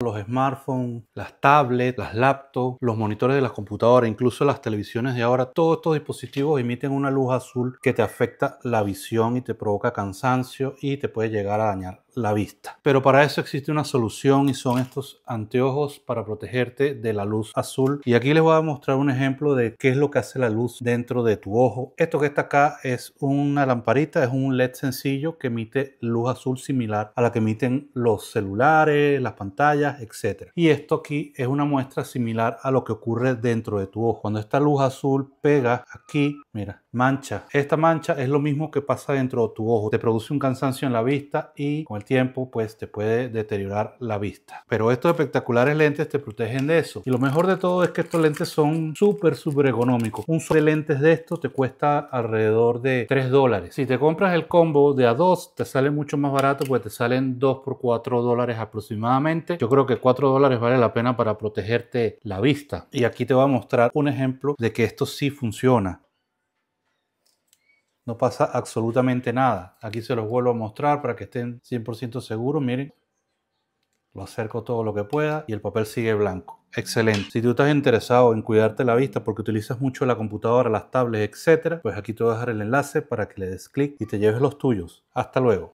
los smartphones, las tablets, las laptops, los monitores de las computadoras, incluso las televisiones de ahora, todos estos dispositivos emiten una luz azul que te afecta la visión y te provoca cansancio y te puede llegar a dañar la vista. Pero para eso existe una solución y son estos anteojos para protegerte de la luz azul. Y aquí les voy a mostrar un ejemplo de qué es lo que hace la luz dentro de tu ojo. Esto que está acá es una lamparita, es un LED sencillo que emite luz azul similar a la que emiten los celulares, las pantallas, etc. Y esto aquí es una muestra similar a lo que ocurre dentro de tu ojo. Cuando esta luz azul pega aquí, mira, mancha. Esta mancha es lo mismo que pasa dentro de tu ojo. Te produce un cansancio en la vista y con el tiempo, pues te puede deteriorar la vista. Pero estos espectaculares lentes te protegen de eso. Y lo mejor de todo es que estos lentes son súper, súper económicos. Un solo lentes de estos te cuesta alrededor de 3 dólares. Si te compras el combo de a 2, te sale mucho más barato, pues te salen 2 por 4 dólares aproximadamente. Yo creo que 4 dólares vale la pena para protegerte la vista. Y aquí te voy a mostrar un ejemplo de que esto sí funciona. No pasa absolutamente nada. Aquí se los vuelvo a mostrar para que estén 100% seguros. Miren, lo acerco todo lo que pueda y el papel sigue blanco. Excelente. Si tú estás interesado en cuidarte la vista porque utilizas mucho la computadora, las tablets, etcétera, pues aquí te voy a dejar el enlace para que le des clic y te lleves los tuyos. Hasta luego.